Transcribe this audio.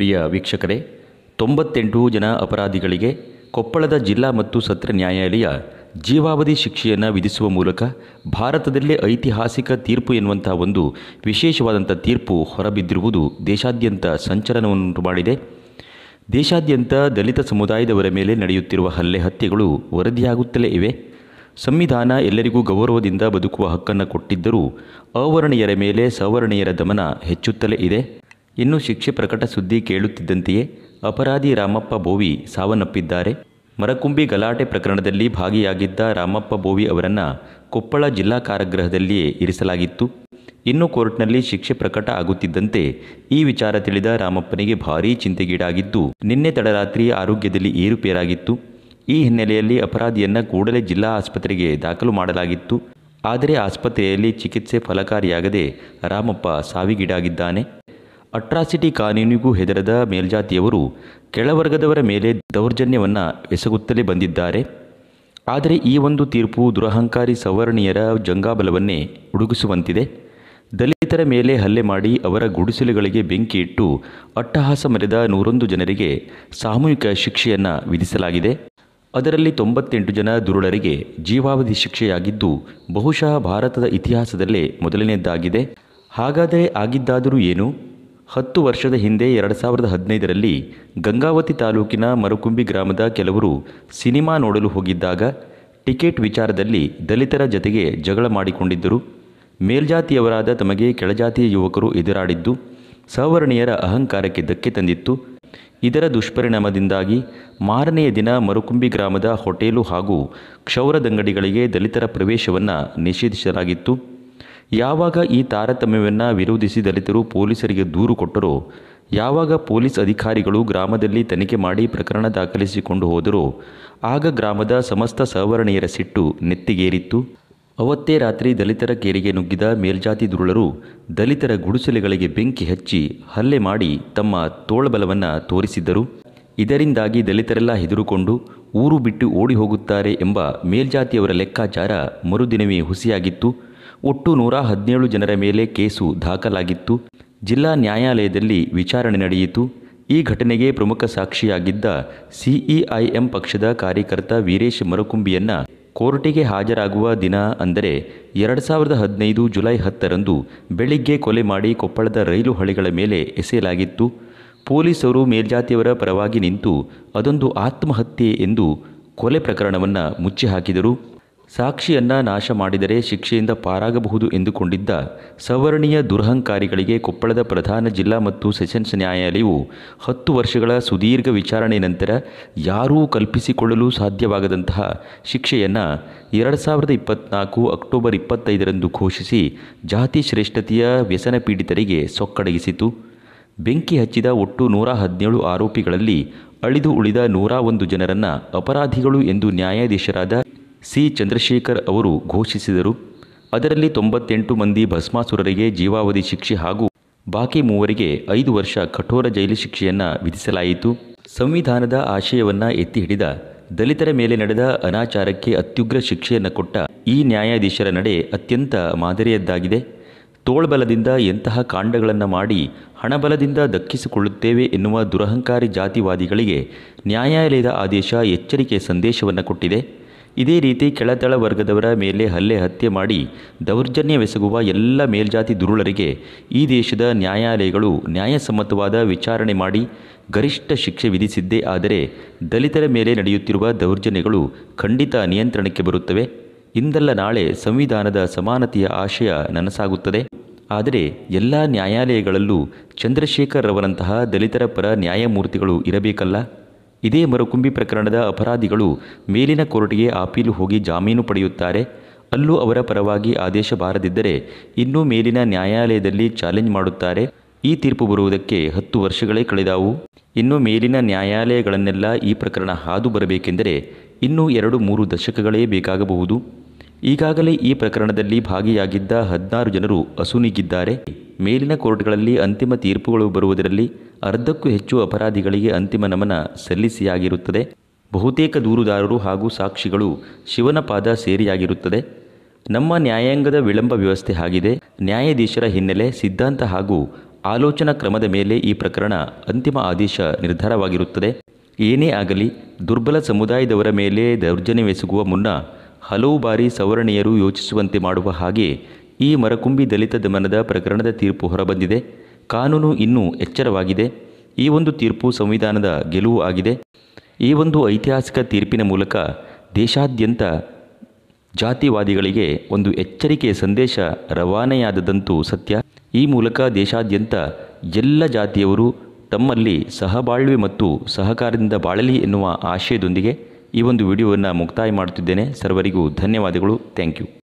ಪ್ರಿಯ ವೀಕ್ಷಕರೇ ತೊಂಬತ್ತೆಂಟು ಜನ ಅಪರಾಧಿಗಳಿಗೆ ಕೊಪ್ಪಳದ ಜಿಲ್ಲಾ ಮತ್ತು ಸತ್ರ ನ್ಯಾಯಾಲಯ ಜೀವಾವಧಿ ಶಿಕ್ಷೆಯನ್ನು ವಿಧಿಸುವ ಮೂಲಕ ಭಾರತದಲ್ಲೇ ಐತಿಹಾಸಿಕ ತೀರ್ಪು ಎನ್ನುವಂಥ ಒಂದು ವಿಶೇಷವಾದಂಥ ತೀರ್ಪು ಹೊರಬಿದ್ದಿರುವುದು ದೇಶಾದ್ಯಂತ ಸಂಚಲನವನ್ನುಂಟು ಮಾಡಿದೆ ದೇಶಾದ್ಯಂತ ದಲಿತ ಸಮುದಾಯದವರ ಮೇಲೆ ನಡೆಯುತ್ತಿರುವ ಹಲ್ಲೆ ಹತ್ಯೆಗಳು ವರದಿಯಾಗುತ್ತಲೇ ಇವೆ ಸಂವಿಧಾನ ಎಲ್ಲರಿಗೂ ಗೌರವದಿಂದ ಬದುಕುವ ಹಕ್ಕನ್ನು ಕೊಟ್ಟಿದ್ದರೂ ಅವರ್ಣೀಯರ ಮೇಲೆ ಸವರ್ಣೀಯರ ದಮನ ಹೆಚ್ಚುತ್ತಲೇ ಇದೆ ಇನ್ನು ಶಿಕ್ಷೆ ಪ್ರಕಟ ಸುದ್ದಿ ಕೇಳುತ್ತಿದ್ದಂತೆಯೇ ಅಪರಾಧಿ ರಾಮಪ್ಪ ಬೋವಿ ಸಾವನ್ನಪ್ಪಿದ್ದಾರೆ ಮರಕುಂಬಿ ಗಲಾಟೆ ಪ್ರಕರಣದಲ್ಲಿ ಭಾಗಿಯಾಗಿದ್ದ ರಾಮಪ್ಪ ಬೋವಿ ಅವರನ್ನು ಕೊಪ್ಪಳ ಜಿಲ್ಲಾ ಕಾರಾಗೃಹದಲ್ಲಿಯೇ ಇರಿಸಲಾಗಿತ್ತು ಇನ್ನು ಕೋರ್ಟ್ನಲ್ಲಿ ಶಿಕ್ಷೆ ಪ್ರಕಟ ಆಗುತ್ತಿದ್ದಂತೆ ಈ ವಿಚಾರ ತಿಳಿದ ರಾಮಪ್ಪನಿಗೆ ಭಾರೀ ಚಿಂತೆಗೀಡಾಗಿದ್ದು ನಿನ್ನೆ ತಡರಾತ್ರಿ ಆರೋಗ್ಯದಲ್ಲಿ ಏರುಪೇರಾಗಿತ್ತು ಈ ಹಿನ್ನೆಲೆಯಲ್ಲಿ ಅಪರಾಧಿಯನ್ನು ಕೂಡಲೇ ಜಿಲ್ಲಾ ಆಸ್ಪತ್ರೆಗೆ ದಾಖಲು ಮಾಡಲಾಗಿತ್ತು ಆದರೆ ಆಸ್ಪತ್ರೆಯಲ್ಲಿ ಚಿಕಿತ್ಸೆ ಫಲಕಾರಿಯಾಗದೆ ರಾಮಪ್ಪ ಸಾವಿಗೀಡಾಗಿದ್ದಾನೆ ಅಟ್ರಾಸಿಟಿ ಕಾನೂನಿಗೂ ಹೆದರದ ಮೇಲ್ಜಾತಿಯವರು ಕೆಳವರ್ಗದವರ ಮೇಲೆ ದೌರ್ಜನ್ಯವನ್ನು ಎಸಗುತ್ತಲೇ ಬಂದಿದ್ದಾರೆ ಆದರೆ ಈ ಒಂದು ತೀರ್ಪು ದುರಹಂಕಾರಿ ಸವರ್ಣೀಯರ ಜಂಗಾಬಲವನ್ನೇ ಉಡುಗಿಸುವಂತಿದೆ ದಲಿತರ ಮೇಲೆ ಹಲ್ಲೆ ಮಾಡಿ ಅವರ ಗುಡಿಸಲುಗಳಿಗೆ ಇಟ್ಟು ಅಟ್ಟಹಾಸ ಮರೆದ ನೂರೊಂದು ಜನರಿಗೆ ಸಾಮೂಹಿಕ ಶಿಕ್ಷೆಯನ್ನು ವಿಧಿಸಲಾಗಿದೆ ಅದರಲ್ಲಿ ತೊಂಬತ್ತೆಂಟು ಜನ ದುರುಳರಿಗೆ ಜೀವಾವಧಿ ಶಿಕ್ಷೆಯಾಗಿದ್ದು ಬಹುಶಃ ಭಾರತದ ಇತಿಹಾಸದಲ್ಲೇ ಮೊದಲನೇದ್ದಾಗಿದೆ ಹಾಗಾದರೆ ಆಗಿದ್ದಾದರೂ ಏನು ಹತ್ತು ವರ್ಷದ ಹಿಂದೆ ಎರಡು ಸಾವಿರದ ಹದಿನೈದರಲ್ಲಿ ಗಂಗಾವತಿ ತಾಲೂಕಿನ ಮರುಕುಂಬಿ ಗ್ರಾಮದ ಕೆಲವರು ಸಿನಿಮಾ ನೋಡಲು ಹೋಗಿದ್ದಾಗ ಟಿಕೆಟ್ ವಿಚಾರದಲ್ಲಿ ದಲಿತರ ಜತೆಗೆ ಜಗಳ ಮಾಡಿಕೊಂಡಿದ್ದರು ಮೇಲ್ಜಾತಿಯವರಾದ ತಮಗೆ ಕೆಳಜಾತಿಯ ಯುವಕರು ಎದುರಾಡಿದ್ದು ಸವರ್ಣೀಯರ ಅಹಂಕಾರಕ್ಕೆ ಧಕ್ಕೆ ತಂದಿತ್ತು ಇದರ ದುಷ್ಪರಿಣಾಮದಿಂದಾಗಿ ಮಾರನೆಯ ದಿನ ಮರುಕುಂಬಿ ಗ್ರಾಮದ ಹೋಟೆಲು ಹಾಗೂ ಕ್ಷೌರದಂಗಡಿಗಳಿಗೆ ದಲಿತರ ಪ್ರವೇಶವನ್ನು ನಿಷೇಧಿಸಲಾಗಿತ್ತು ಯಾವಾಗ ಈ ತಾರತಮ್ಯವನ್ನು ವಿರೋಧಿಸಿ ದಲಿತರು ಪೊಲೀಸರಿಗೆ ದೂರು ಕೊಟ್ಟರೋ ಯಾವಾಗ ಪೊಲೀಸ್ ಅಧಿಕಾರಿಗಳು ಗ್ರಾಮದಲ್ಲಿ ತನಿಖೆ ಮಾಡಿ ಪ್ರಕರಣ ದಾಖಲಿಸಿಕೊಂಡು ಹೋದರೋ ಆಗ ಗ್ರಾಮದ ಸಮಸ್ತ ಸಹವರ್ಣಿಯರ ಸಿಟ್ಟು ನೆತ್ತಿಗೇರಿತ್ತು ಅವತ್ತೇ ರಾತ್ರಿ ದಲಿತರ ಕೇರಿಗೆ ನುಗ್ಗಿದ ಮೇಲ್ಜಾತಿ ದುರುಳರು ದಲಿತರ ಗುಡಿಸಲೆಗಳಿಗೆ ಬೆಂಕಿ ಹಚ್ಚಿ ಹಲ್ಲೆ ಮಾಡಿ ತಮ್ಮ ತೋಳಬಲವನ್ನು ತೋರಿಸಿದ್ದರು ಇದರಿಂದಾಗಿ ದಲಿತರೆಲ್ಲ ಹೆದರುಕೊಂಡು ಊರು ಬಿಟ್ಟು ಓಡಿ ಹೋಗುತ್ತಾರೆ ಎಂಬ ಮೇಲ್ಜಾತಿಯವರ ಲೆಕ್ಕಾಚಾರ ಮರುದಿನವೇ ಹುಸಿಯಾಗಿತ್ತು ಒಟ್ಟು ನೂರ ಹದಿನೇಳು ಜನರ ಮೇಲೆ ಕೇಸು ದಾಖಲಾಗಿತ್ತು ಜಿಲ್ಲಾ ನ್ಯಾಯಾಲಯದಲ್ಲಿ ವಿಚಾರಣೆ ನಡೆಯಿತು ಈ ಘಟನೆಗೆ ಪ್ರಮುಖ ಸಾಕ್ಷಿಯಾಗಿದ್ದ ಸಿಇಐಎಂ ಪಕ್ಷದ ಕಾರ್ಯಕರ್ತ ವೀರೇಶ್ ಮರಕುಂಬಿಯನ್ನ ಕೋರ್ಟಿಗೆ ಹಾಜರಾಗುವ ದಿನ ಅಂದರೆ ಎರಡು ಸಾವಿರದ ಹದಿನೈದು ಜುಲೈ ಹತ್ತರಂದು ಬೆಳಿಗ್ಗೆ ಕೊಲೆ ಮಾಡಿ ಕೊಪ್ಪಳದ ರೈಲು ಹಳಿಗಳ ಮೇಲೆ ಎಸೆಯಲಾಗಿತ್ತು ಪೊಲೀಸರು ಮೇಲ್ಜಾತಿಯವರ ಪರವಾಗಿ ನಿಂತು ಅದೊಂದು ಆತ್ಮಹತ್ಯೆ ಎಂದು ಕೊಲೆ ಪ್ರಕರಣವನ್ನು ಮುಚ್ಚಿಹಾಕಿದರು ಸಾಕ್ಷಿಯನ್ನ ನಾಶ ಮಾಡಿದರೆ ಶಿಕ್ಷೆಯಿಂದ ಪಾರಾಗಬಹುದು ಎಂದುಕೊಂಡಿದ್ದ ಸವರ್ಣೀಯ ದುರಹಂಕಾರಿಗಳಿಗೆ ಕೊಪ್ಪಳದ ಪ್ರಧಾನ ಜಿಲ್ಲಾ ಮತ್ತು ಸೆಷನ್ಸ್ ನ್ಯಾಯಾಲಯವು ಹತ್ತು ವರ್ಷಗಳ ಸುದೀರ್ಘ ವಿಚಾರಣೆ ನಂತರ ಯಾರೂ ಕಲ್ಪಿಸಿಕೊಳ್ಳಲು ಸಾಧ್ಯವಾಗದಂತಹ ಶಿಕ್ಷೆಯನ್ನು ಎರಡು ಸಾವಿರದ ಇಪ್ಪತ್ನಾಲ್ಕು ಅಕ್ಟೋಬರ್ ಇಪ್ಪತ್ತೈದರಂದು ಘೋಷಿಸಿ ಜಾತಿ ಶ್ರೇಷ್ಠತೆಯ ವ್ಯಸನ ಪೀಡಿತರಿಗೆ ಸೊಕ್ಕಡಗಿಸಿತು ಬೆಂಕಿ ಹಚ್ಚಿದ ಒಟ್ಟು ನೂರ ಹದಿನೇಳು ಆರೋಪಿಗಳಲ್ಲಿ ಅಳಿದು ಉಳಿದ ನೂರ ಒಂದು ಜನರನ್ನು ಅಪರಾಧಿಗಳು ಎಂದು ನ್ಯಾಯಾಧೀಶರಾದ ಸಿ ಚಂದ್ರಶೇಖರ್ ಅವರು ಘೋಷಿಸಿದರು ಅದರಲ್ಲಿ ತೊಂಬತ್ತೆಂಟು ಮಂದಿ ಭಸ್ಮಾಸುರರಿಗೆ ಜೀವಾವಧಿ ಶಿಕ್ಷೆ ಹಾಗೂ ಬಾಕಿ ಮೂವರಿಗೆ ಐದು ವರ್ಷ ಕಠೋರ ಜೈಲು ಶಿಕ್ಷೆಯನ್ನು ವಿಧಿಸಲಾಯಿತು ಸಂವಿಧಾನದ ಆಶಯವನ್ನು ಎತ್ತಿ ಹಿಡಿದ ದಲಿತರ ಮೇಲೆ ನಡೆದ ಅನಾಚಾರಕ್ಕೆ ಅತ್ಯುಗ್ರ ಶಿಕ್ಷೆಯನ್ನು ಕೊಟ್ಟ ಈ ನ್ಯಾಯಾಧೀಶರ ನಡೆ ಅತ್ಯಂತ ಮಾದರಿಯದ್ದಾಗಿದೆ ತೋಳ್ಬಲದಿಂದ ಎಂತಹ ಕಾಂಡಗಳನ್ನು ಮಾಡಿ ಹಣಬಲದಿಂದ ದಕ್ಕಿಸಿಕೊಳ್ಳುತ್ತೇವೆ ಎನ್ನುವ ದುರಹಂಕಾರಿ ಜಾತಿವಾದಿಗಳಿಗೆ ನ್ಯಾಯಾಲಯದ ಆದೇಶ ಎಚ್ಚರಿಕೆ ಸಂದೇಶವನ್ನು ಕೊಟ್ಟಿದೆ ಇದೇ ರೀತಿ ಕೆಳತಳ ವರ್ಗದವರ ಮೇಲೆ ಹಲ್ಲೆ ಹತ್ಯೆ ಮಾಡಿ ದೌರ್ಜನ್ಯವೆಸಗುವ ಎಲ್ಲ ಮೇಲ್ಜಾತಿ ದುರುಳರಿಗೆ ಈ ದೇಶದ ನ್ಯಾಯಾಲಯಗಳು ನ್ಯಾಯಸಮ್ಮತವಾದ ವಿಚಾರಣೆ ಮಾಡಿ ಗರಿಷ್ಠ ಶಿಕ್ಷೆ ವಿಧಿಸಿದ್ದೇ ಆದರೆ ದಲಿತರ ಮೇಲೆ ನಡೆಯುತ್ತಿರುವ ದೌರ್ಜನ್ಯಗಳು ಖಂಡಿತ ನಿಯಂತ್ರಣಕ್ಕೆ ಬರುತ್ತವೆ ಇಂದಲ್ಲ ನಾಳೆ ಸಂವಿಧಾನದ ಸಮಾನತೆಯ ಆಶಯ ನನಸಾಗುತ್ತದೆ ಆದರೆ ಎಲ್ಲ ನ್ಯಾಯಾಲಯಗಳಲ್ಲೂ ಚಂದ್ರಶೇಖರ್ ರವರಂತಹ ದಲಿತರ ಪರ ನ್ಯಾಯಮೂರ್ತಿಗಳು ಇರಬೇಕಲ್ಲ ಇದೇ ಮರುಕುಂಬಿ ಪ್ರಕರಣದ ಅಪರಾಧಿಗಳು ಮೇಲಿನ ಕೋರ್ಟ್ಗೆ ಅಪೀಲು ಹೋಗಿ ಜಾಮೀನು ಪಡೆಯುತ್ತಾರೆ ಅಲ್ಲೂ ಅವರ ಪರವಾಗಿ ಆದೇಶ ಬಾರದಿದ್ದರೆ ಇನ್ನೂ ಮೇಲಿನ ನ್ಯಾಯಾಲಯದಲ್ಲಿ ಚಾಲೆಂಜ್ ಮಾಡುತ್ತಾರೆ ಈ ತೀರ್ಪು ಬರುವುದಕ್ಕೆ ಹತ್ತು ವರ್ಷಗಳೇ ಕಳೆದಾವು ಇನ್ನು ಮೇಲಿನ ನ್ಯಾಯಾಲಯಗಳನ್ನೆಲ್ಲ ಈ ಪ್ರಕರಣ ಹಾದು ಬರಬೇಕೆಂದರೆ ಇನ್ನೂ ಎರಡು ಮೂರು ದಶಕಗಳೇ ಬೇಕಾಗಬಹುದು ಈಗಾಗಲೇ ಈ ಪ್ರಕರಣದಲ್ಲಿ ಭಾಗಿಯಾಗಿದ್ದ ಹದಿನಾರು ಜನರು ಅಸುನೀಗಿದ್ದಾರೆ ಮೇಲಿನ ಕೋರ್ಟ್ಗಳಲ್ಲಿ ಅಂತಿಮ ತೀರ್ಪುಗಳು ಬರುವುದರಲ್ಲಿ ಅರ್ಧಕ್ಕೂ ಹೆಚ್ಚು ಅಪರಾಧಿಗಳಿಗೆ ಅಂತಿಮ ನಮನ ಸಲ್ಲಿಸಿಯಾಗಿರುತ್ತದೆ ಬಹುತೇಕ ದೂರುದಾರರು ಹಾಗೂ ಸಾಕ್ಷಿಗಳು ಶಿವನ ಪಾದ ಸೇರಿಯಾಗಿರುತ್ತದೆ ನಮ್ಮ ನ್ಯಾಯಾಂಗದ ವಿಳಂಬ ವ್ಯವಸ್ಥೆ ಆಗಿದೆ ನ್ಯಾಯಾಧೀಶರ ಹಿನ್ನೆಲೆ ಸಿದ್ಧಾಂತ ಹಾಗೂ ಆಲೋಚನಾ ಕ್ರಮದ ಮೇಲೆ ಈ ಪ್ರಕರಣ ಅಂತಿಮ ಆದೇಶ ನಿರ್ಧಾರವಾಗಿರುತ್ತದೆ ಏನೇ ಆಗಲಿ ದುರ್ಬಲ ಸಮುದಾಯದವರ ಮೇಲೆ ದೌರ್ಜನ್ಯವೆಸಗುವ ಮುನ್ನ ಹಲವು ಬಾರಿ ಸವರಣೀಯರು ಯೋಚಿಸುವಂತೆ ಮಾಡುವ ಹಾಗೆ ಈ ಮರಕುಂಬಿ ದಲಿತ ದಮನದ ಪ್ರಕರಣದ ತೀರ್ಪು ಹೊರಬಂದಿದೆ ಕಾನೂನು ಇನ್ನೂ ಎಚ್ಚರವಾಗಿದೆ ಈ ಒಂದು ತೀರ್ಪು ಸಂವಿಧಾನದ ಗೆಲುವು ಆಗಿದೆ ಈ ಒಂದು ಐತಿಹಾಸಿಕ ತೀರ್ಪಿನ ಮೂಲಕ ದೇಶಾದ್ಯಂತ ಜಾತಿವಾದಿಗಳಿಗೆ ಒಂದು ಎಚ್ಚರಿಕೆ ಸಂದೇಶ ರವಾನೆಯಾದದಂತೂ ಸತ್ಯ ಈ ಮೂಲಕ ದೇಶಾದ್ಯಂತ ಎಲ್ಲ ಜಾತಿಯವರು ತಮ್ಮಲ್ಲಿ ಸಹಬಾಳ್ವೆ ಮತ್ತು ಸಹಕಾರದಿಂದ ಬಾಳಲಿ ಎನ್ನುವ ಆಶಯದೊಂದಿಗೆ ಈ ಒಂದು ವಿಡಿಯೋವನ್ನು ಮುಕ್ತಾಯ ಮಾಡುತ್ತಿದ್ದೇನೆ ಸರ್ವರಿಗೂ ಧನ್ಯವಾದಗಳು ಥ್ಯಾಂಕ್ ಯು